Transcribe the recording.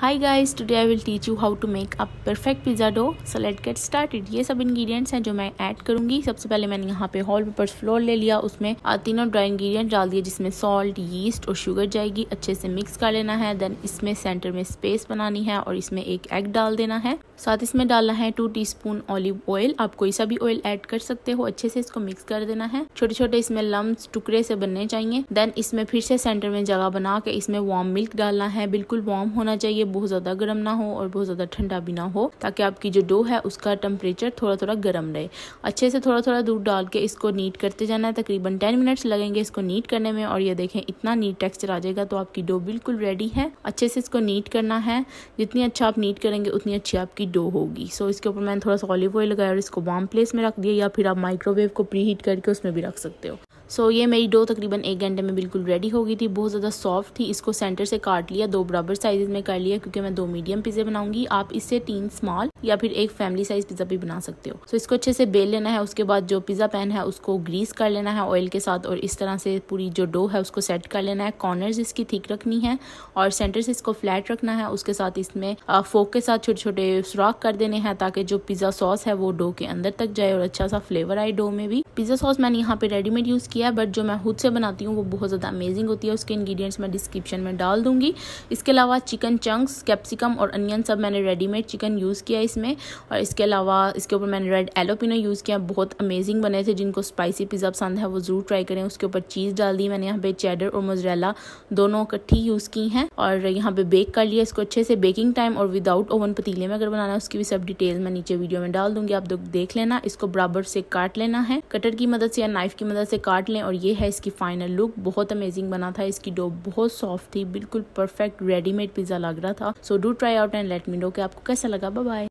hi guys today I will teach you how to make a perfect pizza dough so let get started ये सब ingredients हैं जो मैं add करूंगी सबसे पहले मैंने यहाँ पे हॉल पेपर फ्लोर ले लिया उसमें तीनों ड्राई इंग्रेडिएंट डाल दिए जिसमें सॉल्ट यीस्ट और शुगर जाएगी अच्छे से मिक्स कर लेना है देन इसमें सेंटर में स्पेस बनानी है और इसमें एक एग डाल देना है साथ इसमें डालना है टू टी ऑलिव ऑयल आप कोई सा भी ऑयल एड कर सकते हो अच्छे से इसको मिक्स कर देना है छोटे छोटे इसमें लम्स टुकड़े से बनने चाहिए देन इसमें फिर से सेंटर में जगह बना के इसमें वार्म मिल्क डालना है बिल्कुल वार्म होना चाहिए बहुत ज़्यादा गर्म ना हो और बहुत ज़्यादा ठंडा भी ना हो ताकि आपकी जो डो है उसका टेम्परेचर थोड़ा थोड़ा गर्म रहे अच्छे से थोड़ा थोड़ा दूध डाल के इसको नीट करते जाना है तकरीबन टेन मिनट्स लगेंगे इसको नीट करने में और ये देखें इतना नीट टेक्सचर आ जाएगा तो आपकी डो बिल्कुल रेडी है अच्छे से इसको नीट करना है जितनी अच्छा आप नीट करेंगे उतनी अच्छी आपकी डो होगी सो इसके ऊपर मैंने थोड़ा सा ऑलिव ऑयल लगाया और इसको वार्म प्लेस में रख दिया या फिर आप माइक्रोवेव को प्री हीट करके उसमें भी रख सकते हो सो ये मेरी डो तकरीबन एक घंटे में बिल्कुल रेडी हो गई थी बहुत ज़्यादा सॉफ्ट थी इसको सेंटर से काट लिया दो बराबर साइज़ में कर लिया क्योंकि मैं दो मीडियम पिज़्ज़े बनाऊंगी आप इससे तीन स्मॉल या फिर एक फैमिली साइज पिज्ज़ा भी बना सकते हो सो so, इसको अच्छे से बेल लेना है उसके बाद जो पिज़्ज़ा पैन है उसको ग्रीस कर लेना है ऑयल के साथ और इस तरह से पूरी जो डो है उसको सेट कर लेना है कॉर्नर्स इसकी थिक रखनी है और सेंटर से इसको फ्लैट रखना है उसके साथ इसमें फोक के साथ छोटे छोटे सुराख कर देने हैं ताकि जो पिज़्ज़ा सॉस है वो डो के अंदर तक जाए और अच्छा सा फ्लेवर आए डो में भी पिज़्ज़ा सॉस मैंने यहाँ पे रेडीमेड यूज़ किया है बट जो मैं खुद से बनाती हूँ वो बहुत ज़्यादा अमेजिंग होती है उसके इंग्रीडियंट्स मैं डिस्क्रिप्शन में डाल दूंगी इसके अलावा चिकन चंक्स कैप्सिकम और अनियन सब मैंने रेडीमेड चिकन यूज़ किया इसमें और इसके अलावा इसके ऊपर मैंने रेड एलोपिनो यूज़ किया बहुत अमेजिंग बने थे जिनको स्पाइसी पिज़्ज़ा पसंद है वो ज़रूर ट्राई करें उसके ऊपर चीज़ डाल दी मैंने यहाँ पे चेडर और मोजरेला दोनों इकट्ठी यूज़ की हैं और यहाँ पे बेक कर लिया इसको अच्छे से बेकिंग टाइम और विदाउट ओवन पतीले में अगर बनाना है उसकी भी सब डिटेल मैं नीचे वीडियो में डाल दूंगी आप लोग देख लेना इसको बराबर से काट लेना है कटर की मदद से या नाइफ की मदद से काट लें और ये है इसकी फाइनल लुक बहुत अमेजिंग बना था इसकी डो बहुत सॉफ्ट थी बिल्कुल परफेक्ट रेडीमेड पिज़्ज़ा लग रहा था so do try out and let me know कि आपको कैसा लगा बाय